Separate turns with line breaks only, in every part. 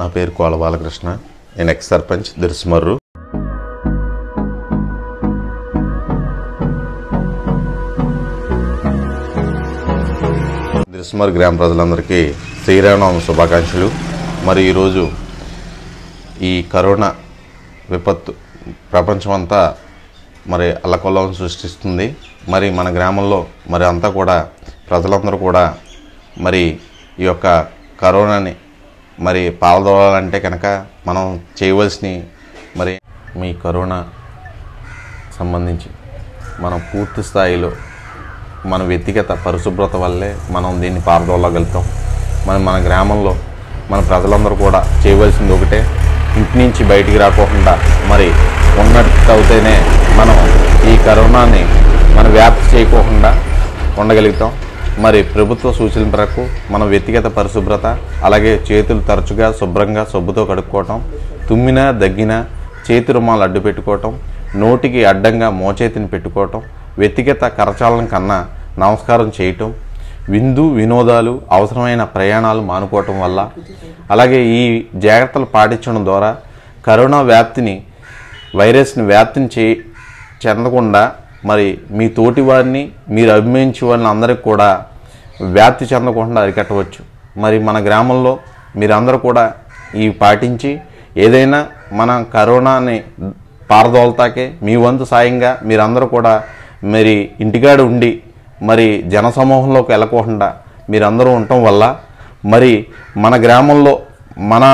నా పేరు కోల బాలకృష్ణ నేను ఎక్స్ సర్పంచ్ దిరుసుమర్రు దిరుసుమర్రు గ్రామ ప్రజలందరికీ శ్రీరామనవమి శుభాకాంక్షలు మరి ఈరోజు ఈ కరోనా విపత్తు ప్రపంచమంతా మరి అల్లకొల్లం సృష్టిస్తుంది మరి మన గ్రామంలో మరి అంతా కూడా ప్రజలందరూ కూడా మరి ఈ యొక్క కరోనాని మరి పాలదోలాలంటే కనుక మనం చేయవలసినవి మరి మీ కరోనా సంబంధించి మనం పూర్తి స్థాయిలో మన వ్యక్తిగత పరిశుభ్రత వల్లే మనం దీన్ని పారదోలగలుగుతాం మనం మన గ్రామంలో మన ప్రజలందరూ కూడా చేయవలసింది ఒకటే ఇంటి నుంచి బయటికి రాకోకుండా మరి ఉన్నట్టు అవుతేనే మనం ఈ కరోనాని మనం వ్యాప్తి చేయకోకుండా ఉండగలుగుతాం మరి ప్రభుత్వ సూచనల మేరకు మన వ్యక్తిగత పరిశుభ్రత అలాగే చేతులు తరచుగా శుభ్రంగా సబ్బుతో కడుక్కోవటం తుమ్మినా దగ్గినా చేతి రుమాలు అడ్డు పెట్టుకోవటం నోటికి అడ్డంగా మోచేతిని పెట్టుకోవటం వ్యక్తిగత కరచాలన కన్నా నమస్కారం చేయటం విందు వినోదాలు అవసరమైన ప్రయాణాలు మానుకోవటం వల్ల అలాగే ఈ జాగ్రత్తలు పాటించడం ద్వారా కరోనా వ్యాప్తిని వైరస్ని వ్యాప్తిని చే చెందకుండా మరి మీ తోటి వారిని మీరు అభిమానించే వారిని అందరికి కూడా వ్యాప్తి చెందకుండా అరికట్టవచ్చు మరి మన గ్రామంలో మీరందరూ కూడా ఈ పాటించి ఏదైనా మన కరోనాని పారదోలతాకే మీ వంతు సాయంగా మీరందరూ కూడా మరి ఇంటికాడ ఉండి మరి జనసమూహంలోకి వెళ్ళకుండా మీరందరూ ఉండటం వల్ల మరి మన గ్రామంలో మన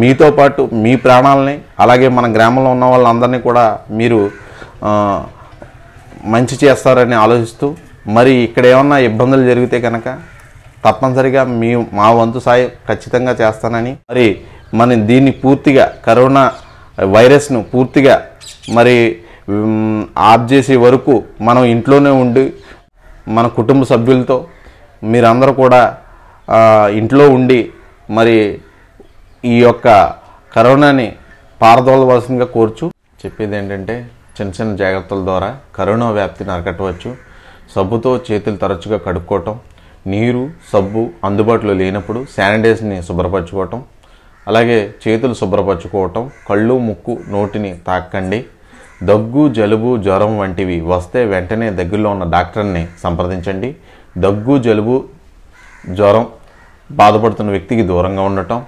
మీతో పాటు మీ ప్రాణాలని అలాగే మన గ్రామంలో ఉన్న వాళ్ళందరినీ కూడా మీరు మంచి చేస్తారని ఆలోచిస్తూ మరి ఇక్కడ ఏమన్నా ఇబ్బందులు జరిగితే కనుక తప్పనిసరిగా మీ మా వంతు సాయం ఖచ్చితంగా చేస్తానని మరి మనం దీన్ని పూర్తిగా కరోనా వైరస్ను పూర్తిగా మరి ఆఫ్ చేసే వరకు మనం ఇంట్లోనే ఉండి మన కుటుంబ సభ్యులతో మీరందరూ కూడా ఇంట్లో ఉండి మరి ఈ యొక్క కరోనాని పారదోలవలసిందిగా కోర్చు చెప్పేది ఏంటంటే చిన్న చిన్న జాగ్రత్తల ద్వారా కరోనా వ్యాప్తిని అరికట్టవచ్చు సబ్బుతో చేతులు తరచుగా కడుక్కోవటం నీరు సబ్బు అందుబాటులో లేనప్పుడు శానిటైజర్ని శుభ్రపరచుకోవటం అలాగే చేతులు శుభ్రపరచుకోవటం కళ్ళు ముక్కు నోటిని తాకండి దగ్గు జలుబు జ్వరం వంటివి వస్తే వెంటనే దగ్గరలో ఉన్న డాక్టర్ని సంప్రదించండి దగ్గు జలుబు జ్వరం బాధపడుతున్న వ్యక్తికి దూరంగా ఉండటం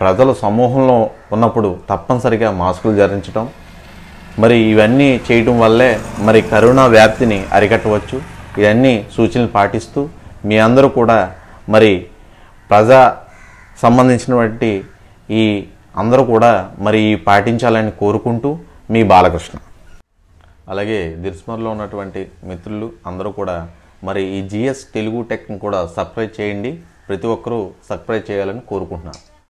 ప్రజలు సమూహంలో ఉన్నప్పుడు తప్పనిసరిగా మాస్కులు ధరించటం మరి ఇవన్నీ చేయటం వల్లే మరి కరోనా వ్యాప్తిని అరికట్టవచ్చు ఇవన్నీ సూచనలు పాటిస్తూ మీ అందరూ కూడా మరి ప్రజా సంబంధించినటువంటి ఈ అందరూ కూడా మరి పాటించాలని కోరుకుంటూ మీ బాలకృష్ణ అలాగే దిర్స్మర్లో ఉన్నటువంటి మిత్రులు అందరూ కూడా మరి ఈ జిఎస్ తెలుగు టెక్ని కూడా సబ్స్క్రైబ్ చేయండి ప్రతి ఒక్కరూ సబ్స్క్రైబ్ చేయాలని కోరుకుంటున్నాను